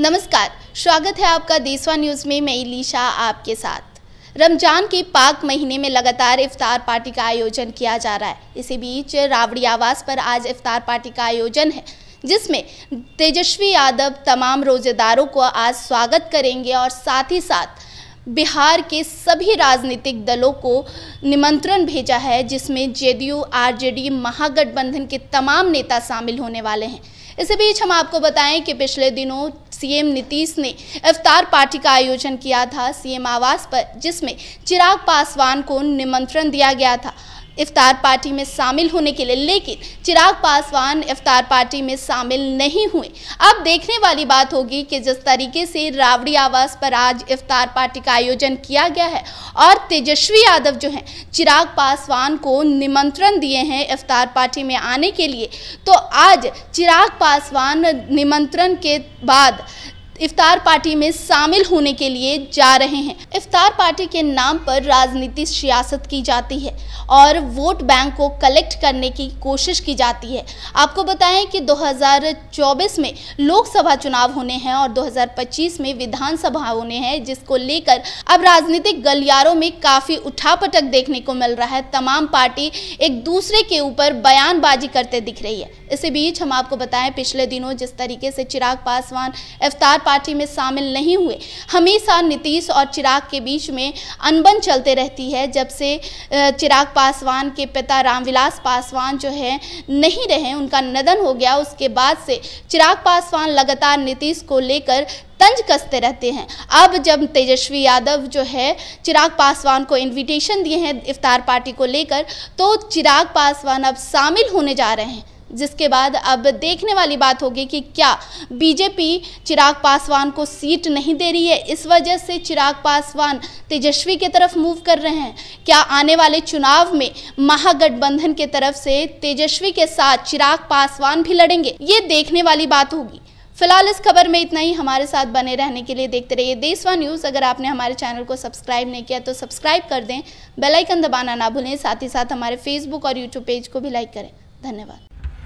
नमस्कार स्वागत है आपका देसवा न्यूज़ में मैं इलीशा आपके साथ रमजान के पाक महीने में लगातार इफ्तार पार्टी का आयोजन किया जा रहा है इसी बीच रावड़ी आवास पर आज इफ्तार पार्टी का आयोजन है जिसमें तेजस्वी यादव तमाम रोजेदारों को आज स्वागत करेंगे और साथ ही साथ बिहार के सभी राजनीतिक दलों को निमंत्रण भेजा है जिसमें जेडीयू आरजेडी महागठबंधन के तमाम नेता शामिल होने वाले हैं इसी बीच हम आपको बताएं कि पिछले दिनों सीएम नीतीश ने इफ्तार पार्टी का आयोजन किया था सीएम आवास पर जिसमें चिराग पासवान को निमंत्रण दिया गया था इफ्तार पार्टी में शामिल होने के लिए लेकिन चिराग पासवान इफ्तार पार्टी में शामिल नहीं हुए अब देखने वाली बात होगी कि जिस तरीके से रावड़ी आवास पर आज इफ्तार पार्टी का आयोजन किया गया है और तेजस्वी यादव जो हैं चिराग पासवान को निमंत्रण दिए हैं इफ्तार पार्टी में आने के लिए तो आज चिराग पासवान निमंत्रण के बाद इफ्तार पार्टी में शामिल होने के लिए जा रहे हैं इफ्तार पार्टी के नाम पर राजनीति सियासत की जाती है और वोट बैंक को कलेक्ट करने की कोशिश की जाती है आपको बताएं कि 2024 में लोकसभा चुनाव होने हैं और 2025 में विधानसभा होने हैं जिसको लेकर अब राजनीतिक गलियारों में काफ़ी उठापटक देखने को मिल रहा है तमाम पार्टी एक दूसरे के ऊपर बयानबाजी करते दिख रही है इसी बीच हम आपको बताएं पिछले दिनों जिस तरीके से चिराग पासवान इफ्तार पार्टी में शामिल नहीं हुए हमेशा नीतीश और चिराग के बीच में अनबन चलते रहती है जब से चिराग पासवान के पिता रामविलास पासवान जो है नहीं रहे उनका निधन हो गया उसके बाद से चिराग पासवान लगातार नीतीश को लेकर तंज कसते रहते हैं अब जब तेजस्वी यादव जो है चिराग पासवान को इनविटेशन दिए हैं इफ्तार पार्टी को लेकर तो चिराग पासवान अब शामिल होने जा रहे हैं जिसके बाद अब देखने वाली बात होगी कि क्या बीजेपी चिराग पासवान को सीट नहीं दे रही है इस वजह से चिराग पासवान तेजस्वी की तरफ मूव कर रहे हैं क्या आने वाले चुनाव में महागठबंधन के तरफ से तेजस्वी के साथ चिराग पासवान भी लड़ेंगे ये देखने वाली बात होगी फिलहाल इस खबर में इतना ही हमारे साथ बने रहने के लिए देखते रहिए देशवा न्यूज़ अगर आपने हमारे चैनल को सब्सक्राइब नहीं किया तो सब्सक्राइब कर दें बेल आइकन दबाना ना भूलें साथ ही साथ हमारे फेसबुक और यूट्यूब पेज को भी लाइक करें धन्यवाद